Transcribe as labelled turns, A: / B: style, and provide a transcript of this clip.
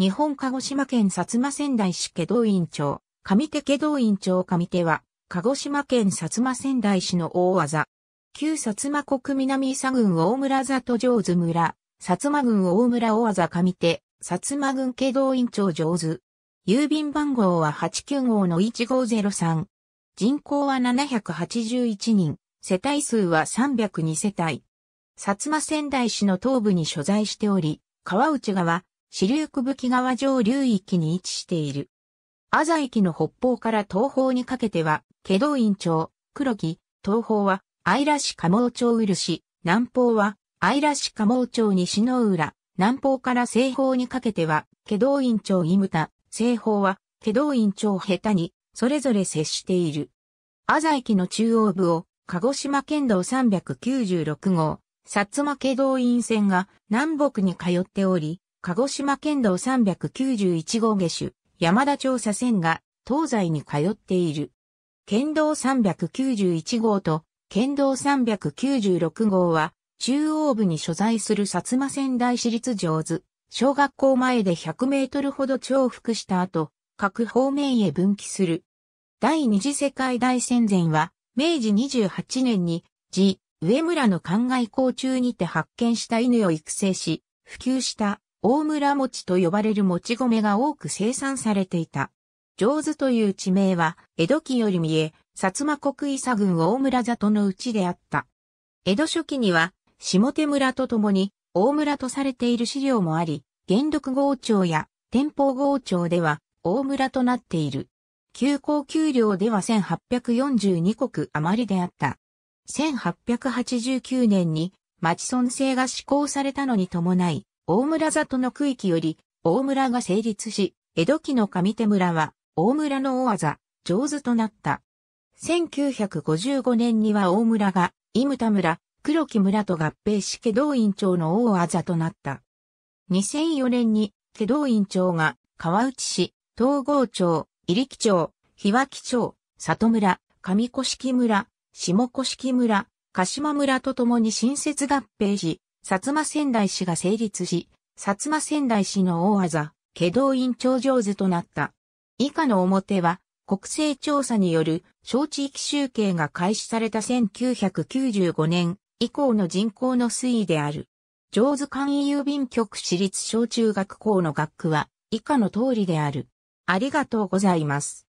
A: 日本鹿児島県薩摩仙台市家道院長、上手家道院長上手は、鹿児島県薩摩仙台市の大技。旧薩摩国南伊佐郡大村里上手村、薩摩郡大村大技上手、薩摩郡家道院長上手。郵便番号は89号の1503。人口は781人、世帯数は302世帯。薩摩仙台市の東部に所在しており、川内川、支流区吹川上流域に位置している。アザ駅の北方から東方にかけては、祁答院町、黒木、東方は、愛らし加茂町漆、南方は、愛らし加茂町西の浦、南方から西方にかけては、祁答院町伊牟田、西方は、祁答院町下手に、それぞれ接している。アザ駅の中央部を、鹿児島県道396号、薩摩祁答院線が南北に通っており、鹿児島県道391号下種、山田調査線が東西に通っている。県道391号と県道396号は中央部に所在する薩摩仙台市立上図、小学校前で100メートルほど重複した後、各方面へ分岐する。第二次世界大戦前は、明治28年に、自、上村の灌漑校中にて発見した犬を育成し、普及した大村餅と呼ばれる餅米が多く生産されていた。上手という地名は、江戸期より見え、薩摩国伊佐郡大村里のうちであった。江戸初期には、下手村とともに、大村とされている資料もあり、元禄郷町や天保郷町では、大村となっている。旧高給料では1842国余りであった。1889年に町村制が施行されたのに伴い、大村里の区域より、大村が成立し、江戸期の上手村は、大村の大技、上手となった。1955年には大村が、伊牟田村、黒木村と合併し、家道院長の大技となった。2004年に、家道院長が、川内市、東郷町、入木町、日脇町、里村、上古式村、下古式村、鹿島村と共に新設合併し、薩摩仙台市が成立し、薩摩仙台市の大技、祁道院頂上図となった。以下の表は、国勢調査による小地域集計が開始された1995年以降の人口の推移である。上図簡易郵便局私立小中学校の学区は以下の通りである。ありがとうございます。